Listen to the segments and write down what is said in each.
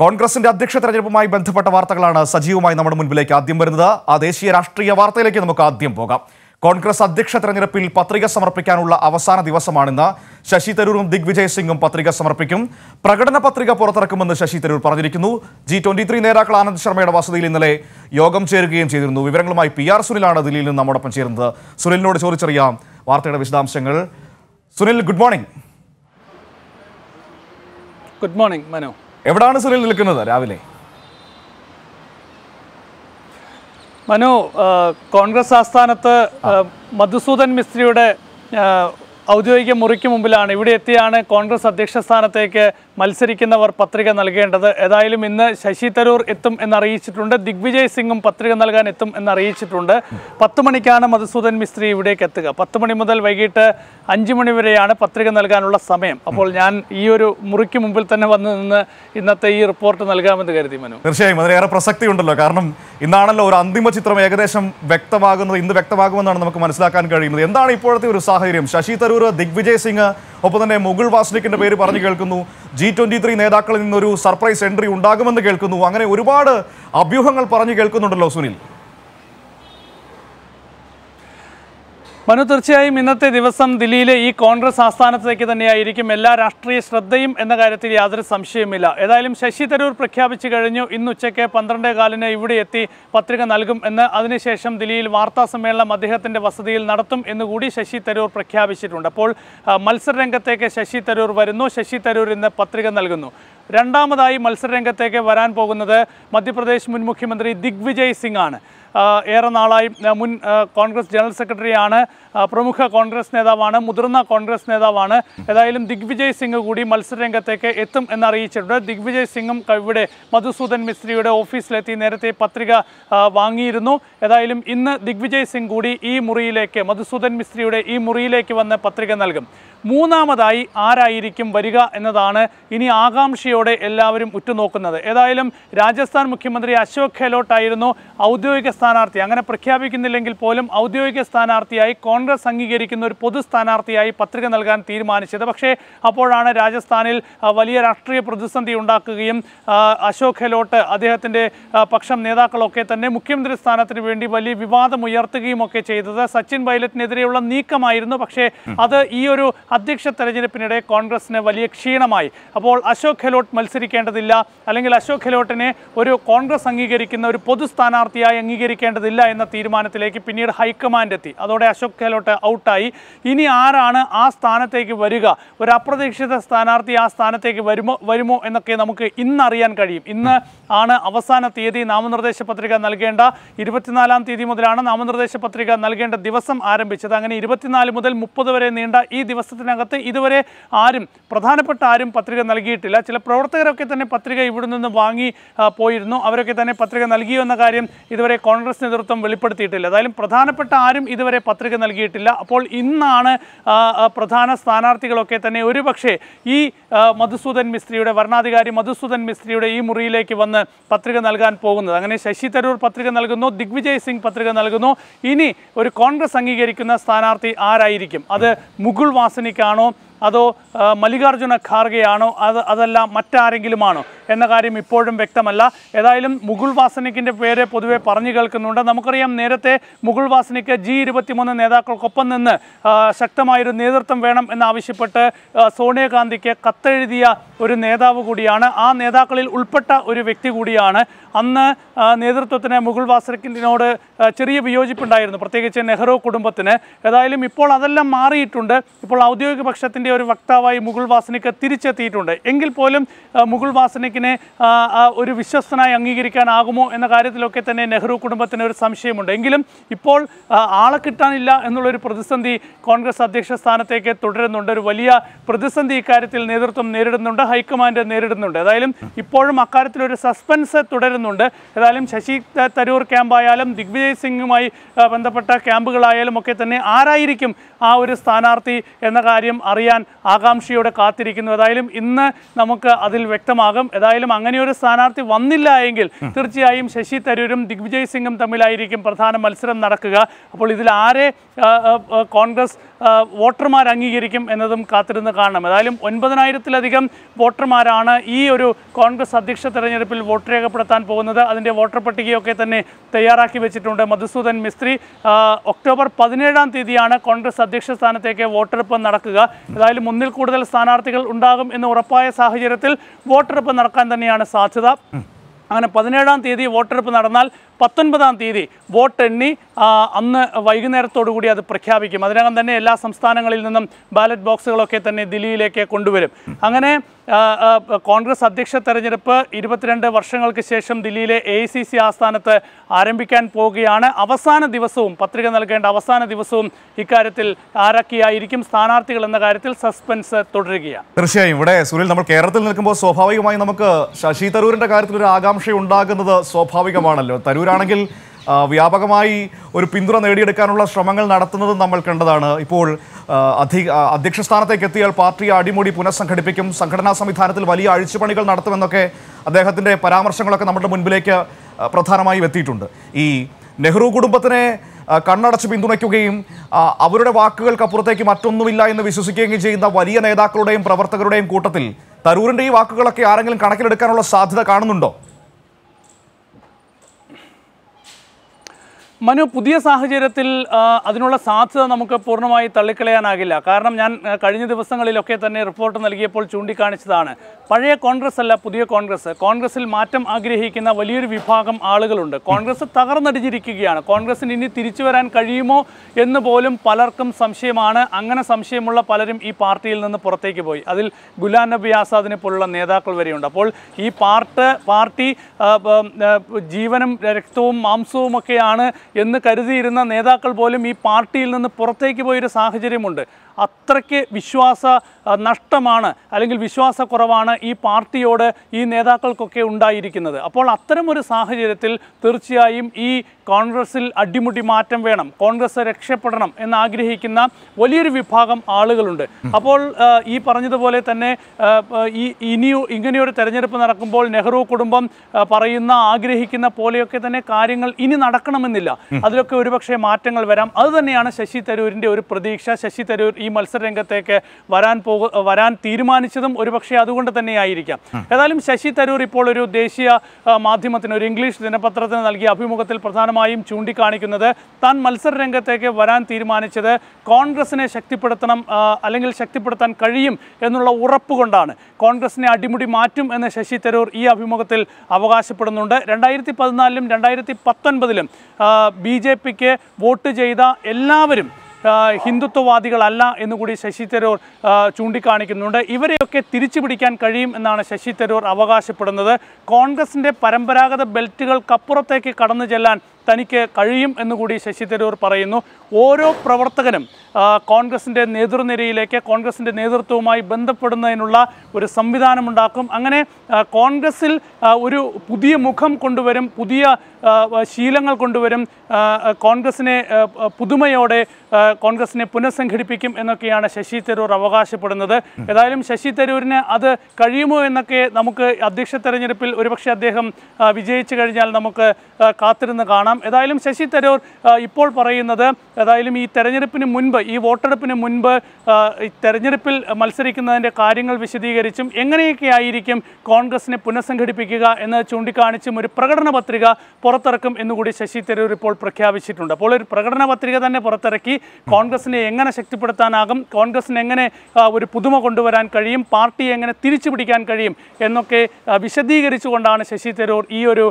കോൺഗ്രസിന്റെ അധ്യക്ഷ തെരഞ്ഞെടുപ്പുമായി ബന്ധപ്പെട്ട വാർത്തകളാണ് സജീവമായി നമ്മുടെ മുൻപിലേക്ക് ആദ്യം വരുന്നത് ആ ദേശീയ രാഷ്ട്രീയ വാർത്തയിലേക്ക് നമുക്ക് ആദ്യം പോകാം കോൺഗ്രസ് അധ്യക്ഷ തെരഞ്ഞെടുപ്പിൽ പത്രിക സമർപ്പിക്കാനുള്ള അവസാന ദിവസമാണിന്ന് ശശി തരൂരും ദിഗ്വിജയ് സിംഗും പത്രിക സമർപ്പിക്കും പ്രകടന പത്രിക പുറത്തിറക്കുമെന്ന് ശശി തരൂർ പറഞ്ഞിരിക്കുന്നു ജി ട്വന്റി ത്രീ നേതാക്കൾ ആനന്ദ് ശർമ്മയുടെ വസതിയിൽ ഇന്നലെ യോഗം ചേരുകയും ചെയ്തിരുന്നു വിവരങ്ങളുമായി പി ആർ സുനിലാണ് ദില്ലിയിൽ നിന്ന് നമ്മോടൊപ്പം ചേരുന്നത് സുനിലിനോട് ചോദിച്ചറിയാം വാർത്തയുടെ വിശദാംശങ്ങൾ Sunil good morning good morning Mano എവിടാണ് സുനിൽ നിൽക്കുന്നത് രാവിലെ മനു കോൺഗ്രസ് ആസ്ഥാനത്ത് മധുസൂദൻ മിസ്ത്രിയുടെ ഔദ്യോഗിക മുറിക്ക് മുമ്പിലാണ് ഇവിടെ എത്തിയാണ് കോൺഗ്രസ് അധ്യക്ഷ സ്ഥാനത്തേക്ക് മത്സരിക്കുന്നവർ പത്രിക നൽകേണ്ടത് ഏതായാലും ഇന്ന് ശശി തരൂർ എത്തും എന്നറിയിച്ചിട്ടുണ്ട് ദിഗ്വിജയ് സിംഗും പത്രിക നൽകാൻ എത്തും എന്നറിയിച്ചിട്ടുണ്ട് പത്ത് മണിക്കാണ് മധുസൂദൻ മിസ്ത്രി ഇവിടേക്ക് എത്തുക പത്ത് മണി മുതൽ വൈകിട്ട് അഞ്ച് മണി വരെയാണ് പത്രിക നൽകാനുള്ള സമയം അപ്പോൾ ഞാൻ ഈ ഒരു മുറിക്ക് മുമ്പിൽ തന്നെ വന്ന് നിന്ന് ഇന്നത്തെ ഈ റിപ്പോർട്ട് നൽകാമെന്ന് കരുതി മനു തീർച്ചയായും അതിലേറെ ഉണ്ടല്ലോ കാരണം ഇന്നാണല്ലോ ഒരു അന്തിമ ചിത്രം ഏകദേശം വ്യക്തമാകുന്നത് ഇന്ന് വ്യക്തമാകുമെന്നാണ് നമുക്ക് മനസ്സിലാക്കാൻ കഴിയുന്നത് എന്താണ് ഇപ്പോഴത്തെ ഒരു സാഹചര്യം ശശി തരൂർ തൃശ്ശൂർ ദിഗ്വിജയ് സിംഗ് ഒപ്പം തന്നെ മുകുൾ വാസ്നിക്കിൻ്റെ പേര് പറഞ്ഞു കേൾക്കുന്നു ജി ട്വൻ്റി ത്രീ നേതാക്കളിൽ നിന്നൊരു സർപ്രൈസ് എൻട്രി ഉണ്ടാകുമെന്ന് കേൾക്കുന്നു അങ്ങനെ ഒരുപാട് അഭ്യൂഹങ്ങൾ പറഞ്ഞു കേൾക്കുന്നുണ്ടല്ലോ സുനിൽ മനു തീർച്ചയായും ഇന്നത്തെ ദിവസം ദില്ലിയിലെ ഈ കോൺഗ്രസ് ആസ്ഥാനത്തേക്ക് തന്നെയായിരിക്കും എല്ലാ രാഷ്ട്രീയ ശ്രദ്ധയും എന്ന കാര്യത്തിൽ യാതൊരു സംശയവുമില്ല ഏതായാലും ശശി തരൂർ പ്രഖ്യാപിച്ചു കഴിഞ്ഞു ഇന്ന് ഉച്ചയ്ക്ക് പന്ത്രണ്ടേ കാലിന് ഇവിടെ എത്തി പത്രിക നൽകും എന്ന് അതിനുശേഷം ദില്ലിയിൽ വാർത്താ സമ്മേളനം അദ്ദേഹത്തിൻ്റെ വസതിയിൽ നടത്തും എന്നുകൂടി ശശി തരൂർ പ്രഖ്യാപിച്ചിട്ടുണ്ട് അപ്പോൾ മത്സരരംഗത്തേക്ക് ശശി തരൂർ വരുന്നു ശശി തരൂർ ഇന്ന് പത്രിക നൽകുന്നു രണ്ടാമതായി മത്സരരംഗത്തേക്ക് വരാൻ പോകുന്നത് മധ്യപ്രദേശ് മുൻ മുഖ്യമന്ത്രി ദിഗ്വിജയ് സിംഗ് ആണ് ഏറെ നാളായി മുൻ കോൺഗ്രസ് ജനറൽ സെക്രട്ടറിയാണ് പ്രമുഖ കോൺഗ്രസ് നേതാവാണ് മുതിർന്ന കോൺഗ്രസ് നേതാവാണ് ഏതായാലും ദിഗ്വിജയ് സിംഗ് കൂടി മത്സരരംഗത്തേക്ക് എത്തും എന്നറിയിച്ചിട്ടുണ്ട് ദിഗ്വിജയ് സിംഗും ഇവിടെ മധുസൂദൻ മിസ്ത്രിയുടെ ഓഫീസിലെത്തി നേരത്തെ പത്രിക വാങ്ങിയിരുന്നു ഏതായാലും ഇന്ന് ദിഗ്വിജയ് സിംഗ് കൂടി ഈ മുറിയിലേക്ക് മധുസൂദൻ മിസ്ത്രിയുടെ ഈ മുറിയിലേക്ക് വന്ന് പത്രിക നൽകും മൂന്നാമതായി ആരായിരിക്കും വരിക എന്നതാണ് ഇനി ആകാംക്ഷയോടെ എല്ലാവരും ഉറ്റുനോക്കുന്നത് ഏതായാലും രാജസ്ഥാൻ മുഖ്യമന്ത്രി അശോക് ഗെഹ്ലോട്ട് ആയിരുന്നു ഔദ്യോഗിക സ്ഥാനാർത്ഥി അങ്ങനെ പ്രഖ്യാപിക്കുന്നില്ലെങ്കിൽ പോലും ഔദ്യോഗിക സ്ഥാനാർത്ഥിയായി കോൺഗ്രസ് അംഗീകരിക്കുന്ന ഒരു പൊതു സ്ഥാനാർത്ഥിയായി പത്രിക നൽകാൻ തീരുമാനിച്ചത് പക്ഷേ അപ്പോഴാണ് രാജസ്ഥാനിൽ വലിയ രാഷ്ട്രീയ പ്രതിസന്ധി ഉണ്ടാക്കുകയും അശോക് ഗെഹ്ലോട്ട് അദ്ദേഹത്തിൻ്റെ പക്ഷം നേതാക്കളൊക്കെ തന്നെ മുഖ്യമന്ത്രി സ്ഥാനത്തിന് വേണ്ടി വലിയ വിവാദം ഉയർത്തുകയും ഒക്കെ ചെയ്തത് സച്ചിൻ പൈലറ്റിനെതിരെയുള്ള നീക്കമായിരുന്നു പക്ഷേ അത് ഈ ഒരു അധ്യക്ഷ തെരഞ്ഞെടുപ്പിനിടെ കോൺഗ്രസിന് വലിയ ക്ഷീണമായി അപ്പോൾ അശോക് ഗെഹ്ലോട്ട് മത്സരിക്കേണ്ടതില്ല അല്ലെങ്കിൽ അശോക് ഗെഹ്ലോട്ടിനെ ഒരു കോൺഗ്രസ് അംഗീകരിക്കുന്ന ഒരു പൊതു സ്ഥാനാർത്ഥിയായി അംഗീകരിക്കേണ്ടതില്ല എന്ന തീരുമാനത്തിലേക്ക് പിന്നീട് ഹൈക്കമാൻഡ് എത്തി അതോടെ അശോക് ഗെഹ്ലോട്ട് ഔട്ടായി ഇനി ആരാണ് ആ സ്ഥാനത്തേക്ക് വരിക ഒരു അപ്രതീക്ഷിത സ്ഥാനാർത്ഥി ആ സ്ഥാനത്തേക്ക് വരുമോ വരുമോ എന്നൊക്കെ നമുക്ക് ഇന്ന് അറിയാൻ കഴിയും ഇന്ന് ആണ് അവസാന തീയതി നാമനിർദ്ദേശ പത്രിക നൽകേണ്ട ഇരുപത്തിനാലാം തീയതി മുതലാണ് നാമനിർദ്ദേശ പത്രിക നൽകേണ്ട ദിവസം ആരംഭിച്ചത് അങ്ങനെ ഇരുപത്തിനാല് മുതൽ മുപ്പത് വരെ നീണ്ട ഈ ദിവസം മാസത്തിനകത്ത് ഇതുവരെ ആരും പ്രധാനപ്പെട്ട ആരും പത്രിക നൽകിയിട്ടില്ല ചില പ്രവർത്തകരൊക്കെ തന്നെ പത്രിക ഇവിടെ നിന്ന് വാങ്ങി പോയിരുന്നു അവരൊക്കെ തന്നെ പത്രിക നൽകിയോ എന്ന കാര്യം ഇതുവരെ കോൺഗ്രസ് നേതൃത്വം വെളിപ്പെടുത്തിയിട്ടില്ല അതായാലും പ്രധാനപ്പെട്ട ആരും ഇതുവരെ പത്രിക നൽകിയിട്ടില്ല അപ്പോൾ ഇന്നാണ് പ്രധാന സ്ഥാനാർത്ഥികളൊക്കെ തന്നെ ഒരുപക്ഷെ ഈ മധുസൂദൻ മിസ്ത്രിയുടെ വരണാധികാരി മധുസൂദൻ മിസ്ത്രിയുടെ ഈ മുറിയിലേക്ക് വന്ന് പത്രിക നൽകാൻ പോകുന്നത് അങ്ങനെ ശശി തരൂർ പത്രിക നൽകുന്നു ദിഗ്വിജയ് സിംഗ് പത്രിക നൽകുന്നു ഇനി ഒരു കോൺഗ്രസ് അംഗീകരിക്കുന്ന സ്ഥാനാർത്ഥി ആരായിരിക്കും അത് മുകുൾ വാസനി അദാനിക്കാണോ അതോ മല്ലികാർജ്ജുന ഖാർഗെയാണോ അത് അതല്ല മറ്റാരെങ്കിലുമാണോ എന്ന കാര്യം ഇപ്പോഴും വ്യക്തമല്ല ഏതായാലും മുകുൾ വാസനിക്കിൻ്റെ പേര് പൊതുവെ പറഞ്ഞു കേൾക്കുന്നുണ്ട് നമുക്കറിയാം നേരത്തെ മുകുൾ വാസനിക്ക് ജി ഇരുപത്തിമൂന്ന് നേതാക്കൾക്കൊപ്പം നിന്ന് ശക്തമായൊരു നേതൃത്വം വേണം എന്നാവശ്യപ്പെട്ട് സോണിയാഗാന്ധിക്ക് കത്തെഴുതിയ ഒരു നേതാവ് കൂടിയാണ് ആ നേതാക്കളിൽ ഉൾപ്പെട്ട ഒരു വ്യക്തി കൂടിയാണ് അന്ന് നേതൃത്വത്തിന് മുകുൾ വാസനിക്കിനോട് ചെറിയ വിയോജിപ്പുണ്ടായിരുന്നു പ്രത്യേകിച്ച് നെഹ്റു കുടുംബത്തിന് ഏതായാലും ഇപ്പോൾ അതെല്ലാം മാറിയിട്ടുണ്ട് ഇപ്പോൾ ഔദ്യോഗിക പക്ഷത്തിൻ്റെ ഒരു വക്താവായി മുകുൾ വാസനിക്ക് തിരിച്ചെത്തിയിട്ടുണ്ട് എങ്കിൽ പോലും മുകുൾ വാസനിക്ക് മലിക്കിനെ ഒരു വിശ്വസ്തനായി അംഗീകരിക്കാനാകുമോ എന്ന കാര്യത്തിലൊക്കെ തന്നെ നെഹ്റു കുടുംബത്തിന് ഒരു സംശയമുണ്ട് എങ്കിലും ഇപ്പോൾ ആളെ കിട്ടാനില്ല എന്നുള്ളൊരു പ്രതിസന്ധി കോൺഗ്രസ് അധ്യക്ഷ സ്ഥാനത്തേക്ക് തുടരുന്നുണ്ട് ഒരു വലിയ പ്രതിസന്ധി ഇക്കാര്യത്തിൽ നേതൃത്വം നേരിടുന്നുണ്ട് ഹൈക്കമാൻഡ് നേരിടുന്നുണ്ട് ഏതായാലും ഇപ്പോഴും അക്കാര്യത്തിലൊരു ഒരു സസ്പെൻസ് തുടരുന്നുണ്ട് ഏതായാലും ശശി തരൂർ ക്യാമ്പായാലും ദിഗ്വിജയ് സിംഗുമായി ബന്ധപ്പെട്ട ക്യാമ്പുകളായാലും ഒക്കെ തന്നെ ആരായിരിക്കും ആ ഒരു സ്ഥാനാർത്ഥി എന്ന കാര്യം അറിയാൻ ആകാംക്ഷയോടെ കാത്തിരിക്കുന്നു ഏതായാലും ഇന്ന് നമുക്ക് അതിൽ വ്യക്തമാകും എന്തായാലും അങ്ങനെയൊരു സ്ഥാനാർത്ഥി വന്നില്ല എങ്കിൽ തീർച്ചയായും ശശി തരൂരും ദിഗ്വിജയ് സിംഗും തമ്മിലായിരിക്കും പ്രധാന മത്സരം നടക്കുക അപ്പോൾ ഇതിൽ ആരെ കോൺഗ്രസ് വോട്ടർമാർ അംഗീകരിക്കും എന്നതും കാത്തിരുന്ന് കാണണം ഏതായാലും ഒൻപതിനായിരത്തിലധികം വോട്ടർമാരാണ് ഈ ഒരു കോൺഗ്രസ് അധ്യക്ഷ തെരഞ്ഞെടുപ്പിൽ വോട്ട് രേഖപ്പെടുത്താൻ പോകുന്നത് അതിൻ്റെ വോട്ടർ പട്ടികയൊക്കെ തന്നെ തയ്യാറാക്കി വെച്ചിട്ടുണ്ട് മധുസൂദൻ മിസ്ത്രി ഒക്ടോബർ പതിനേഴാം തീയതിയാണ് കോൺഗ്രസ് അധ്യക്ഷ സ്ഥാനത്തേക്ക് വോട്ടെടുപ്പ് നടക്കുക ഏതായാലും ഒന്നിൽ കൂടുതൽ സ്ഥാനാർത്ഥികൾ ഉണ്ടാകും എന്ന് ഉറപ്പായ സാഹചര്യത്തിൽ വോട്ടെടുപ്പ് നടക്കാൻ തന്നെയാണ് സാധ്യത അങ്ങനെ പതിനേഴാം തീയതി വോട്ടെടുപ്പ് നടന്നാൽ പത്തൊൻപതാം തീയതി വോട്ടെണ്ണി അന്ന് വൈകുന്നേരത്തോടുകൂടി കൂടി അത് പ്രഖ്യാപിക്കും അതിനകം തന്നെ എല്ലാ സംസ്ഥാനങ്ങളിൽ നിന്നും ബാലറ്റ് ബോക്സുകളൊക്കെ തന്നെ ദില്ലിയിലേക്ക് കൊണ്ടുവരും അങ്ങനെ കോൺഗ്രസ് അധ്യക്ഷ തെരഞ്ഞെടുപ്പ് ഇരുപത്തിരണ്ട് വർഷങ്ങൾക്ക് ശേഷം ദില്ലിയിലെ എ സി സി ആസ്ഥാനത്ത് ആരംഭിക്കാൻ പോവുകയാണ് അവസാന ദിവസവും പത്രിക നൽകേണ്ട അവസാന ദിവസവും ഇക്കാര്യത്തിൽ ആരൊക്കെയായിരിക്കും സ്ഥാനാർത്ഥികൾ എന്ന കാര്യത്തിൽ സസ്പെൻസ് തുടരുകയാണ് തീർച്ചയായും ഇവിടെ സുനിൽ നമ്മൾ കേരളത്തിൽ നിൽക്കുമ്പോൾ സ്വാഭാവികമായി നമുക്ക് ശശി തരൂരിന്റെ കാര്യത്തിൽ ഒരു ആകാംക്ഷ ഉണ്ടാകുന്നത് സ്വാഭാവികമാണല്ലോ തരൂർ ഇവരാണെങ്കിൽ വ്യാപകമായി ഒരു പിന്തുണ നേടിയെടുക്കാനുള്ള ശ്രമങ്ങൾ നടത്തുന്നതും നമ്മൾ കണ്ടതാണ് ഇപ്പോൾ അധി അധ്യക്ഷ സ്ഥാനത്തേക്ക് എത്തിയാൽ പാർട്ടി അടിമുടി പുനഃസംഘടിപ്പിക്കും സംഘടനാ സംവിധാനത്തിൽ വലിയ അഴിച്ചുപണികൾ നടത്തുമെന്നൊക്കെ അദ്ദേഹത്തിൻ്റെ പരാമർശങ്ങളൊക്കെ നമ്മുടെ മുൻപിലേക്ക് പ്രധാനമായും എത്തിയിട്ടുണ്ട് ഈ നെഹ്റു കുടുംബത്തിനെ കണ്ണടച്ച് പിന്തുണയ്ക്കുകയും അവരുടെ വാക്കുകൾക്കപ്പുറത്തേക്ക് മറ്റൊന്നുമില്ല എന്ന് വിശ്വസിക്കുകയും ചെയ്യുന്ന വലിയ നേതാക്കളുടെയും പ്രവർത്തകരുടെയും കൂട്ടത്തിൽ തരൂരിൻ്റെ ഈ വാക്കുകളൊക്കെ ആരെങ്കിലും കണക്കിലെടുക്കാനുള്ള സാധ്യത കാണുന്നുണ്ടോ മനു പുതിയ സാഹചര്യത്തിൽ അതിനുള്ള സാധ്യത നമുക്ക് പൂർണ്ണമായി തള്ളിക്കളയാനാകില്ല കാരണം ഞാൻ കഴിഞ്ഞ ദിവസങ്ങളിലൊക്കെ തന്നെ റിപ്പോർട്ട് നൽകിയപ്പോൾ ചൂണ്ടിക്കാണിച്ചതാണ് പഴയ കോൺഗ്രസ് അല്ല പുതിയ കോൺഗ്രസ് കോൺഗ്രസിൽ മാറ്റം ആഗ്രഹിക്കുന്ന വലിയൊരു വിഭാഗം ആളുകളുണ്ട് കോൺഗ്രസ് തകർന്നടിഞ്ഞിരിക്കുകയാണ് കോൺഗ്രസിന് ഇനി തിരിച്ചു വരാൻ കഴിയുമോ എന്ന് പോലും പലർക്കും സംശയമാണ് അങ്ങനെ സംശയമുള്ള പലരും ഈ പാർട്ടിയിൽ നിന്ന് പുറത്തേക്ക് പോയി അതിൽ ഗുലാം നബി ആസാദിനെ പോലുള്ള നേതാക്കൾ വരെയുണ്ട് അപ്പോൾ ഈ പാർട്ട് പാർട്ടി ജീവനും രക്തവും മാംസവും ഒക്കെയാണ് എന്ന് കരുതിയിരുന്ന നേതാക്കൾ പോലും ഈ പാർട്ടിയിൽ നിന്ന് പുറത്തേക്ക് പോയൊരു സാഹചര്യമുണ്ട് അത്രയ്ക്ക് വിശ്വാസ നഷ്ടമാണ് അല്ലെങ്കിൽ വിശ്വാസക്കുറവാണ് ഈ പാർട്ടിയോട് ഈ നേതാക്കൾക്കൊക്കെ ഉണ്ടായിരിക്കുന്നത് അപ്പോൾ അത്തരമൊരു സാഹചര്യത്തിൽ തീർച്ചയായും ഈ കോൺഗ്രസിൽ അടിമുടി മാറ്റം വേണം കോൺഗ്രസ് രക്ഷപ്പെടണം എന്നാഗ്രഹിക്കുന്ന വലിയൊരു വിഭാഗം ആളുകളുണ്ട് അപ്പോൾ ഈ പറഞ്ഞതുപോലെ തന്നെ ഈ ഇനിയോ ഇങ്ങനെയൊരു തെരഞ്ഞെടുപ്പ് നടക്കുമ്പോൾ നെഹ്റു കുടുംബം പറയുന്ന ആഗ്രഹിക്കുന്ന പോലെയൊക്കെ തന്നെ കാര്യങ്ങൾ ഇനി നടക്കണമെന്നില്ല അതിലൊക്കെ ഒരുപക്ഷെ മാറ്റങ്ങൾ വരാം അത് തന്നെയാണ് ശശി തരൂരിൻ്റെ ഒരു പ്രതീക്ഷ ശശി തരൂർ ഈ മത്സര രംഗത്തേക്ക് വരാൻ പോക വരാൻ തീരുമാനിച്ചതും ഒരുപക്ഷെ അതുകൊണ്ട് തന്നെയായിരിക്കാം ഏതായാലും ശശി തരൂർ ഇപ്പോൾ ഒരു ദേശീയ മാധ്യമത്തിന് ഒരു ഇംഗ്ലീഷ് ദിനപത്രത്തിന് നൽകിയ അഭിമുഖത്തിൽ പ്രധാനമായും ചൂണ്ടിക്കാണിക്കുന്നത് താൻ മത്സര രംഗത്തേക്ക് വരാൻ തീരുമാനിച്ചത് കോൺഗ്രസിനെ ശക്തിപ്പെടുത്തണം അല്ലെങ്കിൽ ശക്തിപ്പെടുത്താൻ കഴിയും എന്നുള്ള ഉറപ്പ് കൊണ്ടാണ് കോൺഗ്രസിനെ അടിമുടി മാറ്റും എന്ന് ശശി തരൂർ ഈ അഭിമുഖത്തിൽ അവകാശപ്പെടുന്നുണ്ട് രണ്ടായിരത്തി പതിനാലിലും രണ്ടായിരത്തി പത്തൊൻപതിലും ബി ജെ പിക്ക് വോട്ട് ചെയ്ത എല്ലാവരും ഹിന്ദുത്വവാദികളല്ല എന്നുകൂടി ശശി തരൂർ ചൂണ്ടിക്കാണിക്കുന്നുണ്ട് ഇവരെയൊക്കെ തിരിച്ചു പിടിക്കാൻ കഴിയും എന്നാണ് ശശി തരൂർ അവകാശപ്പെടുന്നത് കോൺഗ്രസിൻ്റെ പരമ്പരാഗത ബെൽറ്റുകൾക്കപ്പുറത്തേക്ക് കടന്നു ചെല്ലാൻ തനിക്ക് കഴിയും എന്നുകൂടി ശശി തരൂർ പറയുന്നു ഓരോ പ്രവർത്തകനും കോൺഗ്രസിൻ്റെ നേതൃനിരയിലേക്ക് കോൺഗ്രസിൻ്റെ നേതൃത്വവുമായി ബന്ധപ്പെടുന്നതിനുള്ള ഒരു സംവിധാനമുണ്ടാക്കും അങ്ങനെ കോൺഗ്രസിൽ ഒരു പുതിയ മുഖം കൊണ്ടുവരും പുതിയ ശീലങ്ങൾ കൊണ്ടുവരും കോൺഗ്രസിനെ പുതുമയോടെ കോൺഗ്രസിനെ പുനഃസംഘടിപ്പിക്കും എന്നൊക്കെയാണ് ശശി തരൂർ അവകാശപ്പെടുന്നത് ഏതായാലും ശശി തരൂരിന് അത് കഴിയുമോ എന്നൊക്കെ നമുക്ക് അധ്യക്ഷ തെരഞ്ഞെടുപ്പിൽ ഒരുപക്ഷെ അദ്ദേഹം വിജയിച്ചു കഴിഞ്ഞാൽ നമുക്ക് കാത്തിരുന്ന് കാണാം നോക്കാം ഏതായാലും ശശി തരൂർ ഇപ്പോൾ പറയുന്നത് ഏതായാലും ഈ തെരഞ്ഞെടുപ്പിന് മുൻപ് ഈ വോട്ടെടുപ്പിന് മുൻപ് തെരഞ്ഞെടുപ്പിൽ മത്സരിക്കുന്നതിൻ്റെ കാര്യങ്ങൾ വിശദീകരിച്ചും എങ്ങനെയൊക്കെ ആയിരിക്കും കോൺഗ്രസിനെ പുനഃസംഘടിപ്പിക്കുക എന്ന് ചൂണ്ടിക്കാണിച്ചും ഒരു പ്രകടന പത്രിക പുറത്തിറക്കും എന്നുകൂടി ശശി തരൂർ ഇപ്പോൾ പ്രഖ്യാപിച്ചിട്ടുണ്ട് അപ്പോൾ ഒരു പ്രകടന പത്രിക തന്നെ പുറത്തിറക്കി കോൺഗ്രസിനെ എങ്ങനെ ശക്തിപ്പെടുത്താനാകും കോൺഗ്രസിന് എങ്ങനെ ഒരു പുതുമ കൊണ്ടുവരാൻ കഴിയും പാർട്ടിയെ എങ്ങനെ തിരിച്ചു പിടിക്കാൻ കഴിയും എന്നൊക്കെ വിശദീകരിച്ചുകൊണ്ടാണ് ശശി തരൂർ ഈ ഒരു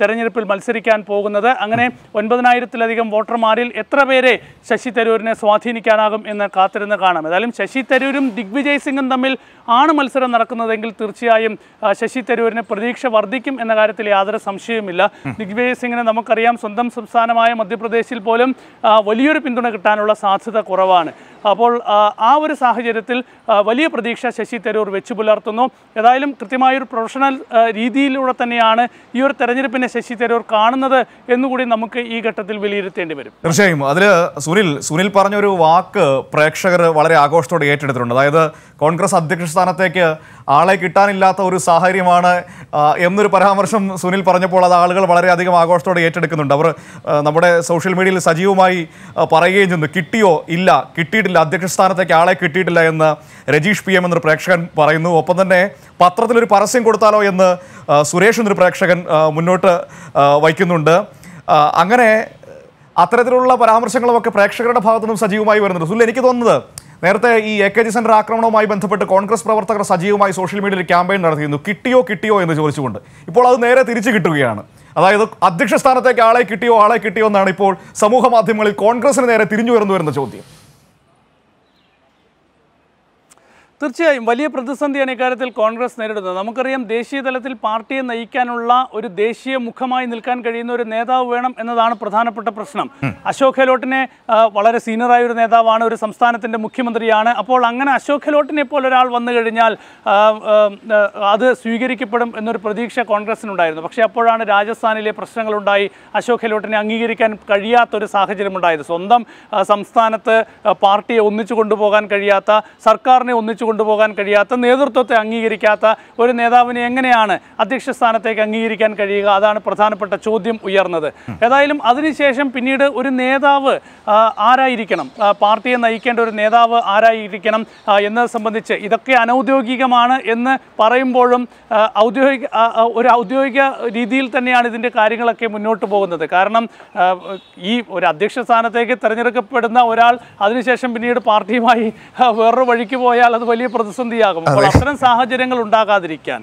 തെരഞ്ഞെടുപ്പിൽ മത്സരിക്കാൻ പോകുന്നത് പോകുന്നത് അങ്ങനെ ഒൻപതിനായിരത്തിലധികം വോട്ടർമാരിൽ എത്ര പേരെ ശശി തരൂരിനെ സ്വാധീനിക്കാനാകും എന്ന് കാത്തിരുന്ന് കാണാം ഏതായാലും ശശി തരൂരും ദിഗ്വിജയ് സിംഗും തമ്മിൽ ആണ് മത്സരം നടക്കുന്നതെങ്കിൽ തീർച്ചയായും ശശി തരൂരിന് പ്രതീക്ഷ വർദ്ധിക്കും എന്ന കാര്യത്തിൽ യാതൊരു സംശയവുമില്ല ദിഗ്വിജയ് സിംഗിനെ നമുക്കറിയാം സ്വന്തം സംസ്ഥാനമായ മധ്യപ്രദേശിൽ പോലും വലിയൊരു പിന്തുണ കിട്ടാനുള്ള സാധ്യത കുറവാണ് അപ്പോൾ ആ ഒരു സാഹചര്യത്തിൽ വലിയ പ്രതീക്ഷ ശശി തരൂർ വെച്ചു പുലർത്തുന്നു ഏതായാലും കൃത്യമായൊരു പ്രൊഫഷണൽ രീതിയിലൂടെ തന്നെയാണ് ഈ ഒരു തെരഞ്ഞെടുപ്പിനെ ശശി തരൂർ കാണുന്നത് എന്നുകൂടി നമുക്ക് ഈ ഘട്ടത്തിൽ വിലയിരുത്തേണ്ടി വരും തീർച്ചയായും അതിൽ സുനിൽ സുനിൽ പറഞ്ഞൊരു വാക്ക് പ്രേക്ഷകർ വളരെ ആഘോഷത്തോടെ ഏറ്റെടുത്തിട്ടുണ്ട് അതായത് കോൺഗ്രസ് അധ്യക്ഷ സ്ഥാനത്തേക്ക് ആളെ കിട്ടാനില്ലാത്ത ഒരു സാഹചര്യമാണ് എന്നൊരു പരാമർശം സുനിൽ പറഞ്ഞപ്പോൾ അത് ആളുകൾ വളരെയധികം ആഘോഷത്തോടെ ഏറ്റെടുക്കുന്നുണ്ട് അവർ നമ്മുടെ സോഷ്യൽ മീഡിയയിൽ സജീവമായി പറയുകയും ചെയ്യുന്നു കിട്ടിയോ ഇല്ല കിട്ടിയിട്ടില്ല അധ്യക്ഷ സ്ഥാനത്തേക്ക് ആളെ കിട്ടിയിട്ടില്ല എന്ന് രജീഷ് പി എം എന്നൊരു പ്രേക്ഷകൻ പറയുന്നു ഒപ്പം തന്നെ പത്രത്തിലൊരു പരസ്യം കൊടുത്താലോ എന്ന് സുരേഷ് എന്നൊരു പ്രേക്ഷകൻ മുന്നോട്ട് വയ്ക്കുന്നുണ്ട് അങ്ങനെ അത്തരത്തിലുള്ള പരാമർശങ്ങളുമൊക്കെ പ്രേക്ഷകരുടെ ഭാഗത്തുനിന്നും സജീവമായി വരുന്നുണ്ട് സുനിൽ എനിക്ക് തോന്നുന്നത് നേരത്തെ ഈ എ കെ ജി സെന്റർ ആക്രമണവുമായി ബന്ധപ്പെട്ട് കോൺഗ്രസ് പ്രവർത്തകർ സജീവമായി സോഷ്യൽ മീഡിയയിൽ ക്യാമ്പയിൻ നടത്തിയിരുന്നു കിട്ടിയോ കിട്ടിയോ എന്ന് ചോദിച്ചുകൊണ്ട് ഇപ്പോൾ അത് നേരെ തിരിച്ചു കിട്ടുകയാണ് അതായത് അധ്യക്ഷ സ്ഥാനത്തേക്ക് ആളെ കിട്ടിയോ ആളെ കിട്ടിയോ എന്നാണ് ഇപ്പോൾ സമൂഹ മാധ്യമങ്ങളിൽ കോൺഗ്രസിന് നേരെ തിരിഞ്ഞു വരുന്നു വരുന്ന ചോദ്യം തീർച്ചയായും വലിയ പ്രതിസന്ധിയാണ് ഇക്കാര്യത്തിൽ കോൺഗ്രസ് നേരിടുന്നത് നമുക്കറിയാം ദേശീയ തലത്തിൽ പാർട്ടിയെ നയിക്കാനുള്ള ഒരു ദേശീയ മുഖമായി നിൽക്കാൻ കഴിയുന്ന ഒരു നേതാവ് വേണം എന്നതാണ് പ്രധാനപ്പെട്ട പ്രശ്നം അശോക് ഗെഹ്ലോട്ടിനെ വളരെ സീനിയറായ ഒരു നേതാവാണ് ഒരു സംസ്ഥാനത്തിൻ്റെ മുഖ്യമന്ത്രിയാണ് അപ്പോൾ അങ്ങനെ അശോക് ഗെഹ്ലോട്ടിനെ പോലെ ഒരാൾ വന്നു കഴിഞ്ഞാൽ അത് സ്വീകരിക്കപ്പെടും എന്നൊരു പ്രതീക്ഷ കോൺഗ്രസിനുണ്ടായിരുന്നു പക്ഷേ അപ്പോഴാണ് രാജസ്ഥാനിലെ പ്രശ്നങ്ങളുണ്ടായി അശോക് ഗെഹ്ലോട്ടിനെ അംഗീകരിക്കാൻ കഴിയാത്തൊരു സാഹചര്യമുണ്ടായത് സ്വന്തം സംസ്ഥാനത്ത് പാർട്ടിയെ ഒന്നിച്ചു കൊണ്ടുപോകാൻ കഴിയാത്ത സർക്കാരിനെ ഒന്നിച്ചു കൊണ്ടുപോകാൻ കഴിയാത്ത നേതൃത്വത്തെ അംഗീകരിക്കാത്ത ഒരു നേതാവിനെ എങ്ങനെയാണ് അധ്യക്ഷ സ്ഥാനത്തേക്ക് അംഗീകരിക്കാൻ കഴിയുക അതാണ് പ്രധാനപ്പെട്ട ചോദ്യം ഉയർന്നത് ഏതായാലും അതിനുശേഷം പിന്നീട് ഒരു നേതാവ് ആരായിരിക്കണം പാർട്ടിയെ നയിക്കേണ്ട ഒരു നേതാവ് ആരായിരിക്കണം എന്നത് സംബന്ധിച്ച് ഇതൊക്കെ അനൗദ്യോഗികമാണ് എന്ന് പറയുമ്പോഴും ഔദ്യോഗിക ഒരു ഔദ്യോഗിക രീതിയിൽ തന്നെയാണ് ഇതിൻ്റെ കാര്യങ്ങളൊക്കെ മുന്നോട്ട് പോകുന്നത് കാരണം ഈ ഒരു അധ്യക്ഷ സ്ഥാനത്തേക്ക് തിരഞ്ഞെടുക്കപ്പെടുന്ന ഒരാൾ അതിനുശേഷം പിന്നീട് പാർട്ടിയുമായി വേറൊരു വഴിക്ക് പോയാൽ അത് വലിയ പ്രതിസന്ധിയാകും അപ്പോൾ അത്തരം സാഹചര്യങ്ങൾ ഉണ്ടാകാതിരിക്കാൻ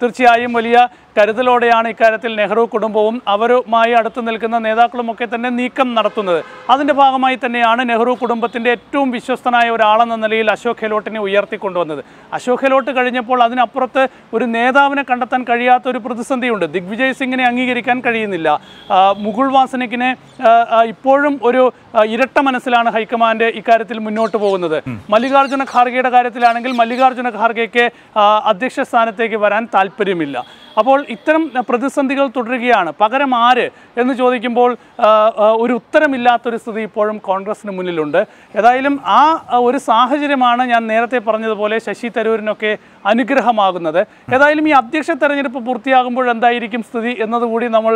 തീർച്ചയായും വലിയ കരുതലോടെയാണ് ഇക്കാര്യത്തിൽ നെഹ്റു കുടുംബവും അവരുമായി അടുത്ത് നിൽക്കുന്ന നേതാക്കളുമൊക്കെ തന്നെ നീക്കം നടത്തുന്നത് അതിൻ്റെ ഭാഗമായി തന്നെയാണ് നെഹ്റു കുടുംബത്തിൻ്റെ ഏറ്റവും വിശ്വസ്തനായ ഒരാളെന്ന നിലയിൽ അശോക് ഗെഹ്ലോട്ടിനെ ഉയർത്തിക്കൊണ്ടുവന്നത് അശോക് ഗെഹ്ലോട്ട് കഴിഞ്ഞപ്പോൾ അതിനപ്പുറത്ത് ഒരു നേതാവിനെ കണ്ടെത്താൻ കഴിയാത്ത ഒരു പ്രതിസന്ധിയുണ്ട് ദിഗ്വിജയ് സിംഗിനെ അംഗീകരിക്കാൻ കഴിയുന്നില്ല മുകുൾ വാസനിക്കിനെ ഇപ്പോഴും ഒരു ഇരട്ട മനസ്സിലാണ് ഹൈക്കമാൻഡ് ഇക്കാര്യത്തിൽ മുന്നോട്ട് പോകുന്നത് മല്ലികാർജ്ജുന ഖാർഗെയുടെ കാര്യത്തിലാണെങ്കിൽ മല്ലികാർജ്ജുന ഖാർഗെയ്ക്ക് അധ്യക്ഷ സ്ഥാനത്തേക്ക് വരാൻ താല്പര്യമില്ല അപ്പോൾ ഇത്തരം പ്രതിസന്ധികൾ തുടരുകയാണ് പകരം ആര് എന്ന് ചോദിക്കുമ്പോൾ ഒരു ഉത്തരമില്ലാത്തൊരു സ്ഥിതി ഇപ്പോഴും കോൺഗ്രസിന് മുന്നിലുണ്ട് ഏതായാലും ആ ഒരു സാഹചര്യമാണ് ഞാൻ നേരത്തെ പറഞ്ഞതുപോലെ ശശി തരൂരിനൊക്കെ അനുഗ്രഹമാകുന്നത് ഏതായാലും ഈ അധ്യക്ഷ തെരഞ്ഞെടുപ്പ് പൂർത്തിയാകുമ്പോൾ എന്തായിരിക്കും സ്ഥിതി എന്നതുകൂടി നമ്മൾ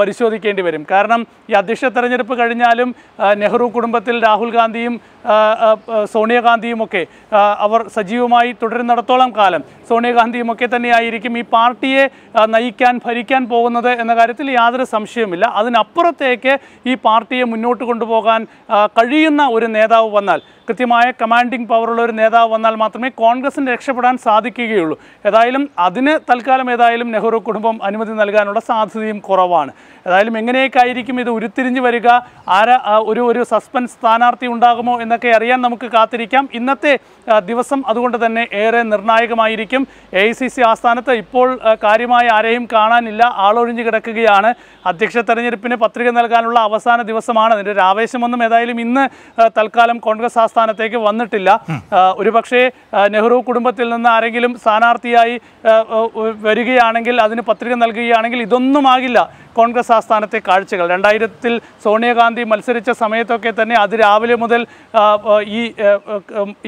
പരിശോധിക്കേണ്ടി വരും കാരണം ഈ അധ്യക്ഷ തെരഞ്ഞെടുപ്പ് കഴിഞ്ഞാലും നെഹ്റു കുടുംബത്തിൽ രാഹുൽ ഗാന്ധിയും സോണിയാഗാന്ധിയുമൊക്കെ അവർ സജീവമായി തുടരുന്നിടത്തോളം കാലം സോണിയാഗാന്ധിയുമൊക്കെ തന്നെയായിരിക്കും ഈ പാർട്ടിയെ നയിക്കാൻ ഭരിക്കാൻ പോകുന്നത് എന്ന കാര്യത്തിൽ യാതൊരു സംശയവുമില്ല അതിനപ്പുറത്തേക്ക് ഈ പാർട്ടിയെ മുന്നോട്ട് കൊണ്ടുപോകാൻ കഴിയുന്ന ഒരു നേതാവ് വന്നാൽ കൃത്യമായ കമാൻഡിംഗ് പവറുള്ള ഒരു നേതാവ് വന്നാൽ മാത്രമേ കോൺഗ്രസിന് രക്ഷപ്പെടാൻ സാധിക്കുകയുള്ളൂ ഏതായാലും അതിന് തൽക്കാലം ഏതായാലും നെഹ്റു കുടുംബം അനുമതി നൽകാനുള്ള സാധ്യതയും കുറവാണ് ഏതായാലും എങ്ങനെയൊക്കെ ആയിരിക്കും ഇത് ഉരുത്തിരിഞ്ഞ് വരിക ആരാ ഒരു ഒരു സസ്പെൻസ് സ്ഥാനാർത്ഥി ഉണ്ടാകുമോ എന്നൊക്കെ അറിയാൻ നമുക്ക് കാത്തിരിക്കാം ഇന്നത്തെ ദിവസം അതുകൊണ്ട് തന്നെ ഏറെ നിർണായകമായിരിക്കും എ ആസ്ഥാനത്ത് ഇപ്പോൾ കാര്യമായ ആരെയും കാണാനില്ല ആളൊഴിഞ്ഞു കിടക്കുകയാണ് അധ്യക്ഷ തെരഞ്ഞെടുപ്പിന് പത്രിക നൽകാനുള്ള അവസാന ദിവസമാണ് അതിൻ്റെ ഒരു ആവേശമൊന്നും ഏതായാലും ഇന്ന് തൽക്കാലം കോൺഗ്രസ് ആസ്ഥാനം സ്ഥാനത്തേക്ക് വന്നിട്ടില്ല ഒരുപക്ഷേ നെഹ്റു കുടുംബത്തിൽ നിന്ന് ആരെങ്കിലും സ്ഥാനാർത്ഥിയായി വരികയാണെങ്കിൽ അതിന് പത്രിക നൽകുകയാണെങ്കിൽ ഇതൊന്നും ആകില്ല കോൺഗ്രസ് ആസ്ഥാനത്തെ കാഴ്ചകൾ രണ്ടായിരത്തിൽ സോണിയാഗാന്ധി മത്സരിച്ച സമയത്തൊക്കെ തന്നെ അതിരാവിലെ മുതൽ ഈ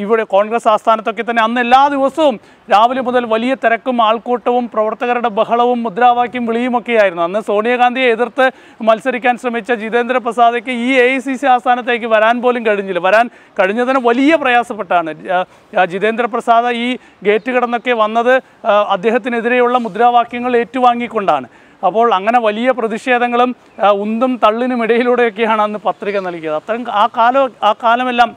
ഇവിടെ കോൺഗ്രസ് ആസ്ഥാനത്തൊക്കെ തന്നെ അന്ന് എല്ലാ ദിവസവും രാവിലെ മുതൽ വലിയ തിരക്കും ആൾക്കൂട്ടവും പ്രവർത്തകരുടെ ബഹളവും മുദ്രാവാക്യം വിളിയുമൊക്കെയായിരുന്നു അന്ന് സോണിയാഗാന്ധിയെ എതിർത്ത് മത്സരിക്കാൻ ശ്രമിച്ച ജിതേന്ദ്ര പ്രസാദയ്ക്ക് ഈ എ സി സി ആസ്ഥാനത്തേക്ക് വരാൻ പോലും കഴിഞ്ഞില്ല വരാൻ കഴിഞ്ഞതിന് വലിയ പ്രയാസപ്പെട്ടാണ് ജിതേന്ദ്ര പ്രസാദ് ഈ ഗേറ്റ് കടന്നൊക്കെ വന്നത് അദ്ദേഹത്തിനെതിരെയുള്ള മുദ്രാവാക്യങ്ങൾ ഏറ്റുവാങ്ങിക്കൊണ്ടാണ് അപ്പോൾ അങ്ങനെ വലിയ പ്രതിഷേധങ്ങളും ഉന്തും തള്ളിനും ഇടയിലൂടെയൊക്കെയാണ് അന്ന് പത്രിക നൽകിയത് അത്തരം ആ കാലം ആ കാലമെല്ലാം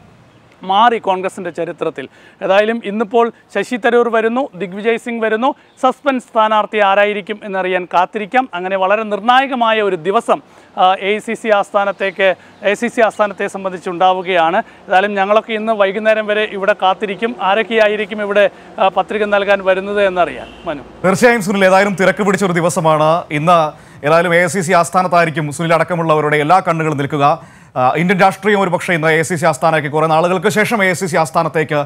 മാറി കോൺഗ്രസിൻ്റെ ചരിത്രത്തിൽ ഏതായാലും ഇന്നിപ്പോൾ ശശി തരൂർ വരുന്നു ദിഗ്വിജയ് സിംഗ് വരുന്നു സസ്പെൻസ് സ്ഥാനാർത്ഥി ആരായിരിക്കും എന്നറിയാൻ കാത്തിരിക്കാം അങ്ങനെ വളരെ നിർണായകമായ ഒരു ദിവസം എ സി സി ആസ്ഥാനത്തേക്ക് എ സി സി ആസ്ഥാനത്തെ സംബന്ധിച്ചുണ്ടാവുകയാണ് ഏതായാലും ഞങ്ങളൊക്കെ ഇന്ന് വൈകുന്നേരം വരെ ഇവിടെ കാത്തിരിക്കും ആരൊക്കെയായിരിക്കും ഇവിടെ പത്രിക നൽകാൻ വരുന്നത് എന്നറിയാം മനു തീർച്ചയായും സുനിൽ ഏതായാലും തിരക്ക് പിടിച്ച ഒരു ദിവസമാണ് ഇന്ന് ഏതായാലും എ സി സി ആസ്ഥാനത്തായിരിക്കും സുനിൽ അടക്കമുള്ളവരുടെ എല്ലാ കണ്ണുകളും നിൽക്കുക ഇന്ത്യൻ രാഷ്ട്രീയം ഒരു പക്ഷേ ഇന്ന് എ സി സി ആസ്ഥാനത്തേക്ക് കുറേ നാളുകൾക്ക് ശേഷം എ സി സി ആസ്ഥാനത്തേക്ക്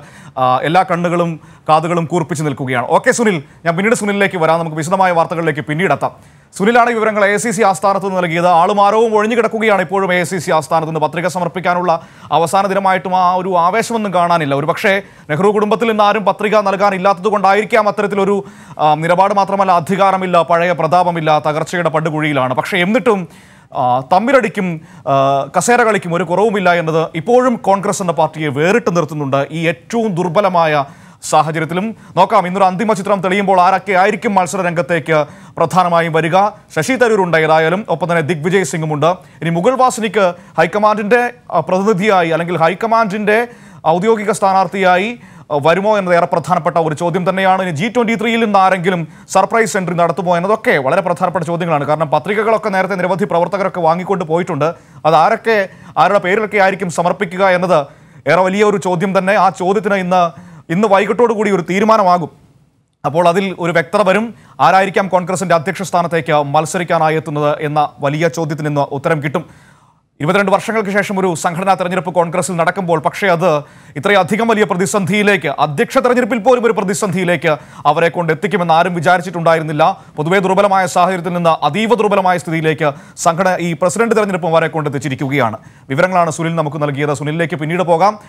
എല്ലാ കണ്ണുകളും കാതുകളും കൂർപ്പിച്ച് നിൽക്കുകയാണ് ഓക്കെ സുനിൽ ഞാൻ പിന്നീട് സുനിലേക്ക് വരാം നമുക്ക് വിശദമായ വാർത്തകളിലേക്ക് പിന്നീട് എത്താം സുനിലാണ് വിവരങ്ങൾ എ സി സി ആസ്ഥാനത്ത് നിന്ന് നൽകിയത് ആളും ഒഴിഞ്ഞു കിടക്കുകയാണ് ഇപ്പോഴും എ സി സി ആസ്ഥാനത്ത് നിന്ന് പത്രിക സമർപ്പിക്കാനുള്ള അവസാന ദിനമായിട്ടും ആ ഒരു ആവേശമൊന്നും കാണാനില്ല ഒരു പക്ഷേ നെഹ്റു കുടുംബത്തിൽ നിന്ന് ആരും പത്രിക നൽകാനില്ലാത്തത് കൊണ്ടായിരിക്കാം അത്തരത്തിലൊരു നിലപാട് മാത്രമല്ല അധികാരമില്ല പഴയ പ്രതാപമില്ല തകർച്ചയുടെ പടുകുഴിയിലാണ് പക്ഷേ എന്നിട്ടും തമ്മിലടിക്കും കസേര കളിക്കും ഒരു കുറവുമില്ല എന്നത് ഇപ്പോഴും കോൺഗ്രസ് എന്ന പാർട്ടിയെ വേറിട്ട് നിർത്തുന്നുണ്ട് ഈ ഏറ്റവും ദുർബലമായ സാഹചര്യത്തിലും നോക്കാം ഇന്നൊരു അന്തിമ ചിത്രം തെളിയുമ്പോൾ ആരൊക്കെ ആയിരിക്കും മത്സര രംഗത്തേക്ക് പ്രധാനമായും വരിക ശശി ഉണ്ട് ഏതായാലും ഒപ്പം തന്നെ ദിഗ്വിജയ് ഉണ്ട് ഇനി മുഗൾ വാസിനിക്ക് ഹൈക്കമാൻഡിൻ്റെ പ്രതിനിധിയായി അല്ലെങ്കിൽ ഹൈക്കമാൻഡിൻ്റെ ഔദ്യോഗിക സ്ഥാനാർത്ഥിയായി വരുമോ എന്നത് ഏറെ പ്രധാനപ്പെട്ട ഒരു ചോദ്യം തന്നെയാണ് ഇനി ജി ട്വൻറ്റി ത്രീയിൽ നിന്ന് ആരെങ്കിലും സർപ്രൈസ് എൻട്രി നടത്തുമോ എന്നതൊക്കെ വളരെ പ്രധാനപ്പെട്ട ചോദ്യങ്ങളാണ് കാരണം പത്രികകളൊക്കെ നേരത്തെ നിരവധി പ്രവർത്തകരൊക്കെ വാങ്ങിക്കൊണ്ട് പോയിട്ടുണ്ട് അത് ആരൊക്കെ ആരുടെ പേരിലൊക്കെ ആയിരിക്കും സമർപ്പിക്കുക എന്നത് ഏറെ വലിയ ഒരു ചോദ്യം തന്നെ ആ ചോദ്യത്തിന് ഇന്ന് ഇന്ന് വൈകിട്ടോടു കൂടി ഒരു തീരുമാനമാകും അപ്പോൾ അതിൽ ഒരു വ്യക്തത വരും ആരായിരിക്കാം കോൺഗ്രസിൻ്റെ അധ്യക്ഷ സ്ഥാനത്തേക്ക് മത്സരിക്കാനായെത്തുന്നത് എന്ന വലിയ ചോദ്യത്തിന് ഇന്ന് ഉത്തരം കിട്ടും ഇരുപത്തിരണ്ട് വർഷങ്ങൾക്ക് ശേഷം ഒരു സംഘടനാ തെരഞ്ഞെടുപ്പ് കോൺഗ്രസിൽ നടക്കുമ്പോൾ പക്ഷേ അത് ഇത്രയധികം വലിയ പ്രതിസന്ധിയിലേക്ക് അധ്യക്ഷ തെരഞ്ഞെടുപ്പിൽ പോലും ഒരു പ്രതിസന്ധിയിലേക്ക് അവരെ കൊണ്ട് എത്തിക്കുമെന്ന് ആരും വിചാരിച്ചിട്ടുണ്ടായിരുന്നില്ല പൊതുവെ ദുർബലമായ സാഹചര്യത്തിൽ നിന്ന് അതീവ ദുർബലമായ സ്ഥിതിയിലേക്ക് സംഘടന ഈ പ്രസിഡന്റ് തെരഞ്ഞെടുപ്പ് അവരെ എത്തിച്ചിരിക്കുകയാണ് വിവരങ്ങളാണ് സുനിൽ നമുക്ക് നൽകിയത് സുനിലേക്ക് പിന്നീട് പോകാം